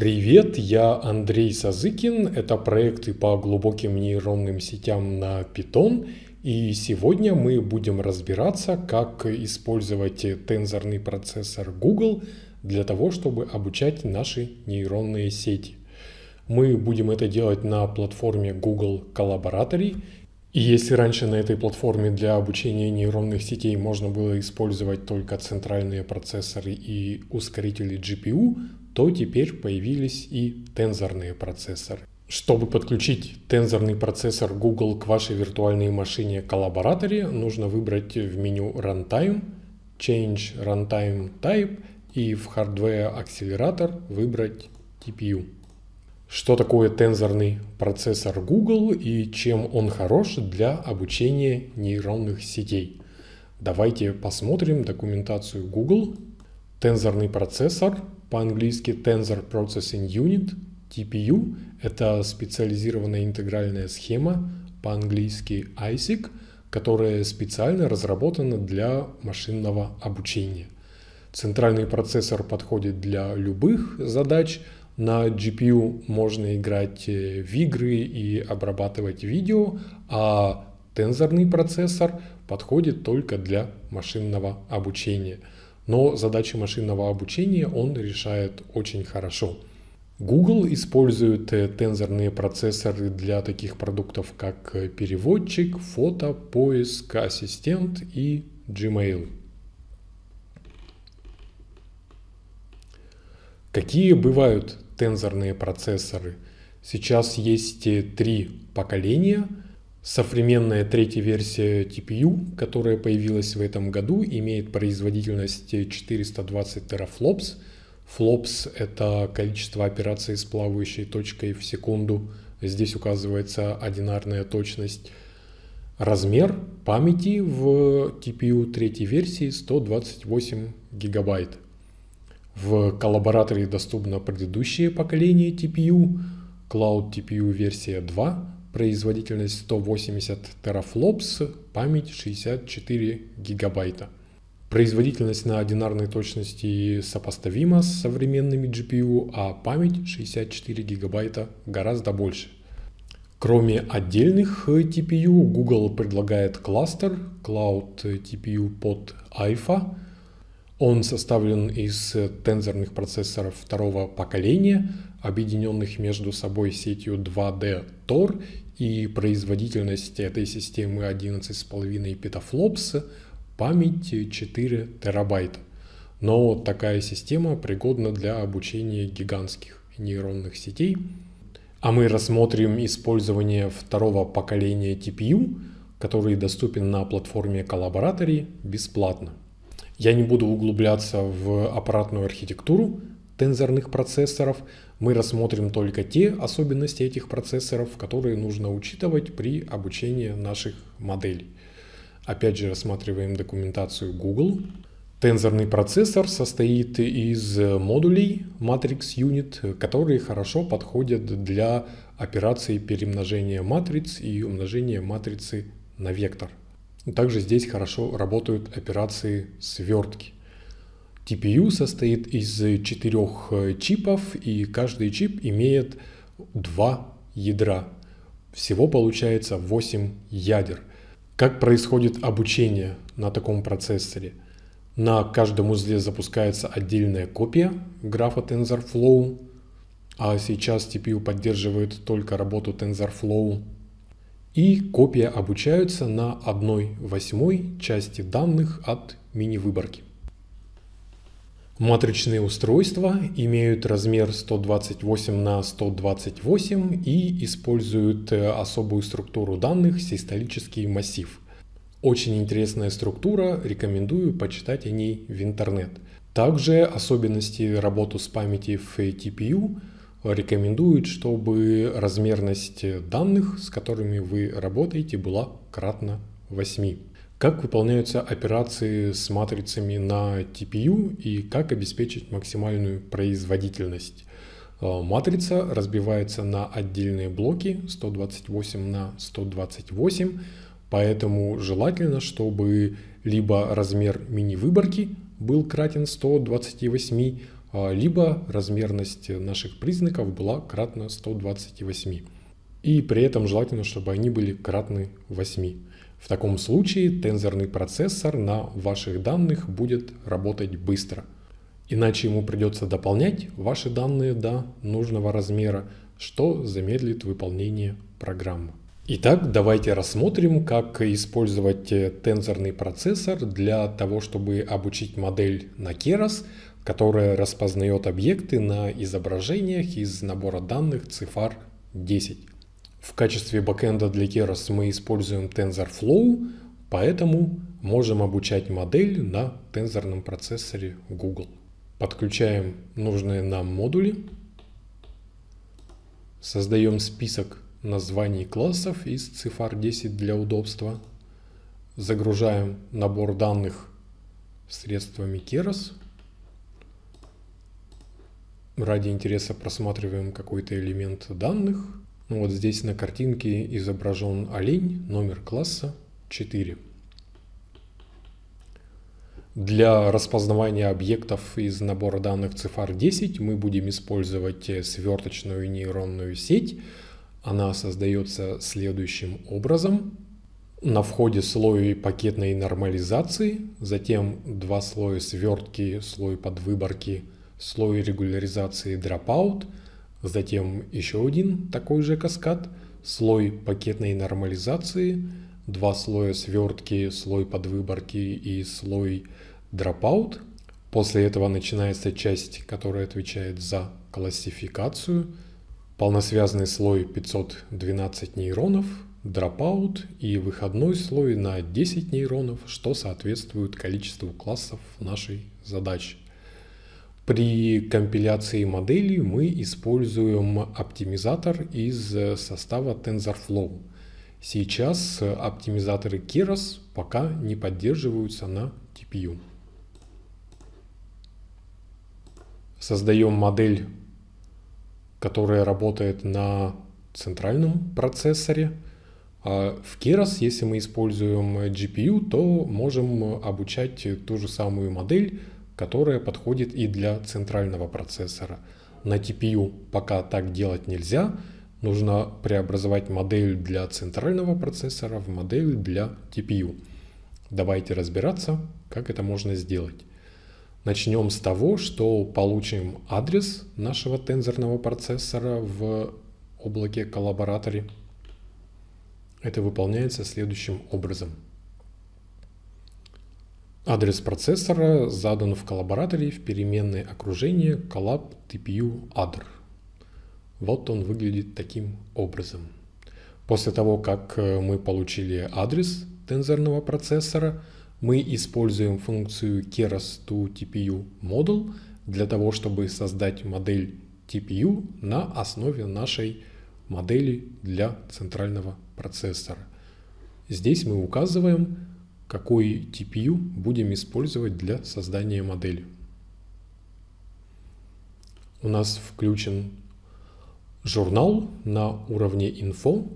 Привет, я Андрей Сазыкин, это проекты по глубоким нейронным сетям на Python, и сегодня мы будем разбираться, как использовать тензорный процессор Google для того, чтобы обучать наши нейронные сети. Мы будем это делать на платформе Google Collaboratory, и если раньше на этой платформе для обучения нейронных сетей можно было использовать только центральные процессоры и ускорители GPU, то теперь появились и тензорные процессоры. Чтобы подключить тензорный процессор Google к вашей виртуальной машине коллабораторе, нужно выбрать в меню Runtime, Change Runtime Type и в Hardware Accelerator выбрать TPU. Что такое тензорный процессор Google и чем он хорош для обучения нейронных сетей? Давайте посмотрим документацию Google. Тензорный процессор по-английски Tensor Processing Unit, TPU, это специализированная интегральная схема, по-английски ISIC, которая специально разработана для машинного обучения. Центральный процессор подходит для любых задач. На GPU можно играть э, в игры и обрабатывать видео, а тензорный процессор подходит только для машинного обучения – но задачи машинного обучения он решает очень хорошо. Google использует э, тензорные процессоры для таких продуктов, как э, переводчик, фото, поиск, ассистент и Gmail. Какие бывают тензорные процессоры? Сейчас есть э, три поколения – Современная третья версия TPU, которая появилась в этом году, имеет производительность 420 терафлопс. Флопс — это количество операций с плавающей точкой в секунду. Здесь указывается одинарная точность. Размер памяти в TPU третьей версии 128 гигабайт. В коллабораторе доступно предыдущее поколение TPU, Cloud TPU версия 2, производительность 180 терафлопс, память 64 гигабайта. Производительность на одинарной точности сопоставима с современными GPU, а память 64 гигабайта гораздо больше. Кроме отдельных TPU, Google предлагает кластер Cloud TPU под AIFA. Он составлен из тензорных процессоров второго поколения, объединенных между собой сетью 2D Tor, и производительность этой системы 11,5 петафлопс, память 4 терабайта. Но такая система пригодна для обучения гигантских нейронных сетей. А мы рассмотрим использование второго поколения TPU, который доступен на платформе Collaboratory бесплатно. Я не буду углубляться в аппаратную архитектуру, тензорных процессоров, мы рассмотрим только те особенности этих процессоров, которые нужно учитывать при обучении наших моделей. Опять же рассматриваем документацию Google. Тензорный процессор состоит из модулей Matrix Unit, которые хорошо подходят для операций перемножения матриц и умножения матрицы на вектор. Также здесь хорошо работают операции свертки. TPU состоит из четырех э, чипов, и каждый чип имеет два ядра. Всего получается 8 ядер. Как происходит обучение на таком процессоре? На каждом узле запускается отдельная копия графа TensorFlow, а сейчас TPU поддерживает только работу TensorFlow. И копия обучаются на одной восьмой части данных от мини-выборки. Матричные устройства имеют размер 128 на 128 и используют э, особую структуру данных систолический массив. Очень интересная структура, рекомендую почитать о ней в интернет. Также особенности работы с памяти в TPU рекомендуют, чтобы размерность данных, с которыми вы работаете, была кратно 8. Как выполняются операции с матрицами на TPU и как обеспечить максимальную производительность? Э, матрица разбивается на отдельные блоки 128 на 128, поэтому желательно, чтобы либо размер мини-выборки был кратен 128, э, либо размерность наших признаков была кратна 128. И при этом желательно, чтобы они были кратны 8. В таком случае тензорный процессор на ваших данных будет работать быстро. Иначе ему придется дополнять ваши данные до нужного размера, что замедлит выполнение программы. Итак, давайте рассмотрим, как использовать э, тензорный процессор для того, чтобы обучить модель на Keras, которая распознает объекты на изображениях из набора данных цифр 10. В качестве бэкэнда для Keras мы используем TensorFlow, поэтому можем обучать модель на тензорном процессоре Google. Подключаем нужные нам модули, создаем список названий классов из цифр 10 для удобства, загружаем набор данных средствами Keras, ради интереса просматриваем какой-то элемент данных – ну, вот здесь на картинке изображен олень, номер класса 4. Для распознавания объектов из набора данных цифр 10 мы будем использовать э, сверточную нейронную сеть. Она создается следующим образом. На входе слой пакетной нормализации, затем два слоя свертки, слой подвыборки, слой регуляризации dropout. Затем еще один такой же каскад, слой пакетной нормализации, два слоя свертки, слой подвыборки и слой dropout. После этого начинается часть, которая отвечает за классификацию, Полносвязный слой 512 нейронов, dropout и выходной слой на 10 нейронов, что соответствует количеству классов нашей задачи. При компиляции модели мы используем оптимизатор из э, состава TensorFlow. Сейчас э, оптимизаторы Keras пока не поддерживаются на TPU. Создаем модель, которая работает на центральном процессоре. А в Keras, если мы используем GPU, то можем обучать ту же самую модель которая подходит и для центрального процессора. На TPU пока так делать нельзя, нужно преобразовать модель для центрального процессора в модель для TPU. Давайте разбираться, как это можно сделать. Начнем с того, что получим адрес нашего тензорного процессора в облаке коллабораторе. Это выполняется следующим образом – Адрес процессора задан в коллабораторе в переменное окружение collab tpu adr. Вот он выглядит таким образом. После того, как э, мы получили адрес тензорного процессора, мы используем функцию keras to tpu model для того, чтобы создать модель TPU на основе нашей модели для центрального процессора. Здесь мы указываем какой TPU будем использовать для создания модели. У нас включен журнал на уровне info.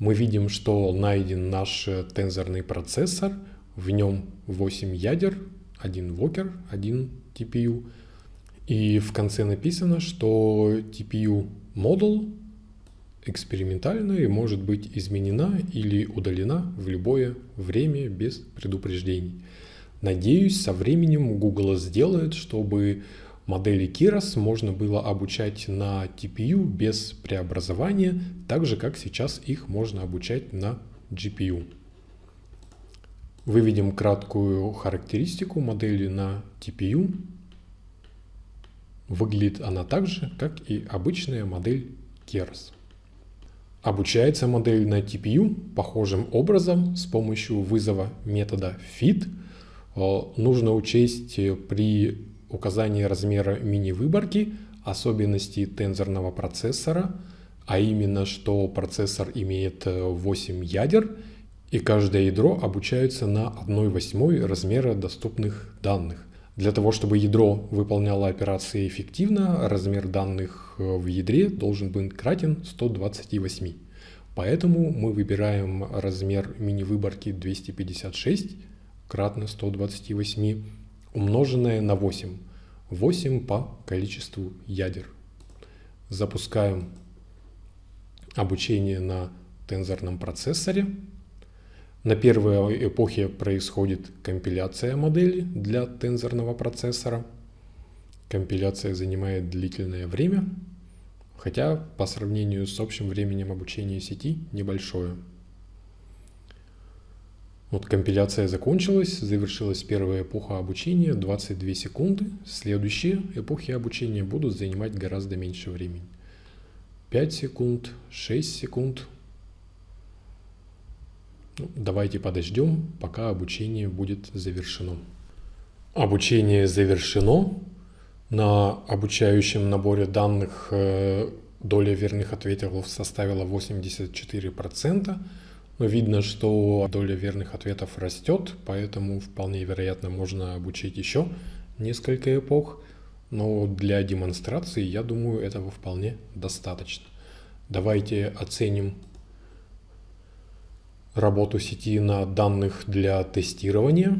Мы видим, что найден наш тензорный процессор. В нем 8 ядер, 1 вокер, 1 TPU. И в конце написано, что TPU model экспериментальна и может быть изменена или удалена в любое время без предупреждений. Надеюсь, со временем Google сделает, чтобы модели Keras можно было обучать на TPU без преобразования, так же как сейчас их можно обучать на GPU. Выведем краткую характеристику модели на TPU. Выглядит она так же, как и обычная модель Keras. Обучается модель на TPU похожим образом с помощью вызова метода fit. Э, нужно учесть э, при указании размера мини-выборки особенности тензорного процессора, а именно, что процессор имеет 8 э, ядер, и каждое ядро обучается на 1 восьмой размера доступных данных. Для того, чтобы ядро выполняло операции эффективно, размер данных э, в ядре должен быть кратен 128. Поэтому мы выбираем размер мини-выборки 256 кратно 128 умноженное на 8. 8 по количеству ядер. Запускаем обучение на тензорном процессоре. На первой эпохе происходит компиляция модели для тензорного процессора. Компиляция занимает длительное время, хотя по сравнению с общим временем обучения сети небольшое. Вот компиляция закончилась, завершилась первая эпоха обучения, 22 секунды. Следующие эпохи обучения будут занимать гораздо меньше времени. 5 секунд, 6 секунд, ну, давайте подождем, пока обучение будет завершено. Обучение завершено. На обучающем наборе данных э, доля верных ответов составила 84%. Но видно, что доля верных ответов растет, поэтому вполне вероятно можно обучить еще несколько эпох. Но для демонстрации, я думаю, этого вполне достаточно. Давайте оценим работу сети на данных для тестирования.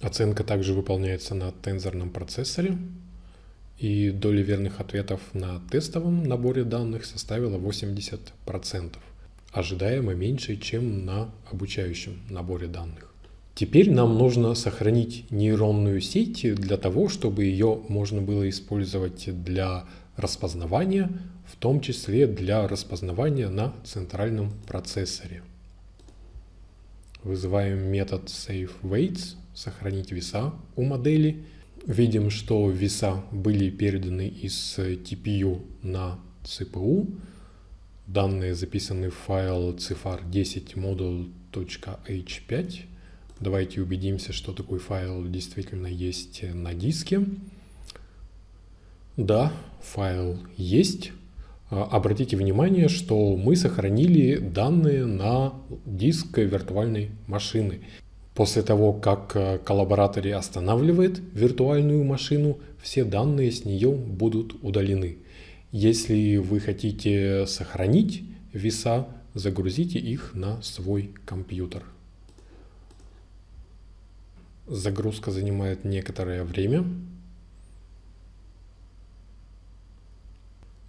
Оценка также выполняется на тензорном процессоре. И доля верных ответов на тестовом наборе данных составила 80%, ожидаемо меньше, чем на обучающем наборе данных. Теперь нам нужно сохранить нейронную сеть для того, чтобы ее можно было использовать для распознавания, в том числе для распознавания на центральном процессоре. Вызываем метод saveWeights, сохранить веса у модели. Видим, что веса были переданы из TPU на CPU. Данные записаны в файл cifar10 module.h5. Давайте убедимся, что такой файл действительно есть на диске. Да, файл есть. А, обратите внимание, что мы сохранили данные на диск виртуальной машины. После того, как э, коллаборатор останавливает виртуальную машину, все данные с нее будут удалены. Если вы хотите сохранить веса, загрузите их на свой компьютер. Загрузка занимает некоторое время.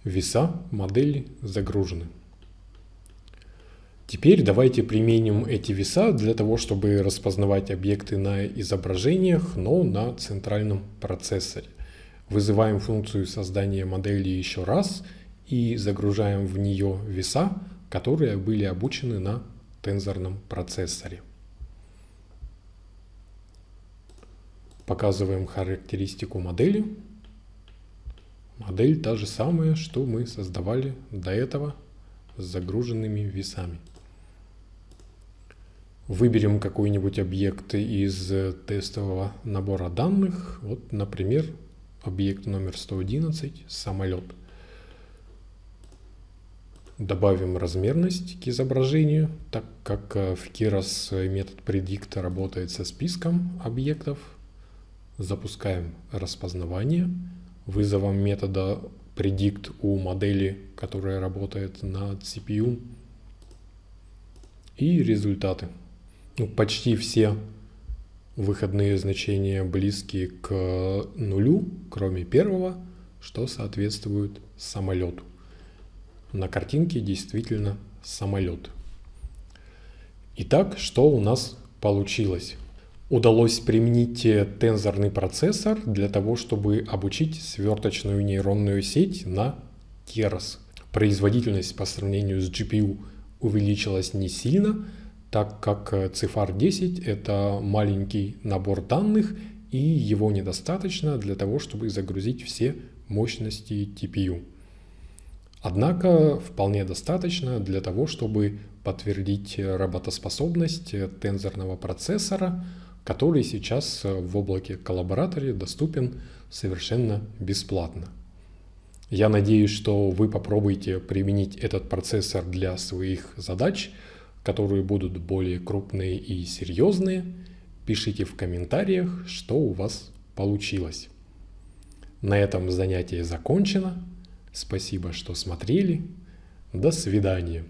Веса модели загружены. Теперь давайте применим эти веса для того, чтобы распознавать объекты на изображениях, но на центральном процессоре. Вызываем функцию создания модели еще раз и загружаем в нее веса, которые были обучены на тензорном процессоре. Показываем характеристику модели. Модель та же самая, что мы создавали до этого с загруженными весами. Выберем какой-нибудь объект из э, тестового набора данных. Вот, например, объект номер 111 – самолет. Добавим размерность к изображению, так как э, в Keras метод predict работает со списком объектов. Запускаем распознавание вызовом метода predict у модели, которая работает на CPU. И результаты. Ну, почти все выходные значения близки к нулю, кроме первого, что соответствует самолету. На картинке действительно самолет. Итак, что у нас получилось? удалось применить тензорный процессор для того, чтобы обучить сверточную нейронную сеть на Keras. Производительность по сравнению с GPU увеличилась не сильно, так как цифар 10 это маленький набор данных и его недостаточно для того, чтобы загрузить все мощности TPU. Однако вполне достаточно для того, чтобы подтвердить работоспособность тензорного процессора – который сейчас э, в облаке коллабораторе доступен совершенно бесплатно. Я надеюсь, что вы попробуете применить этот процессор для своих задач, которые будут более крупные и серьезные. Пишите в комментариях, что у вас получилось. На этом занятие закончено. Спасибо, что смотрели. До свидания.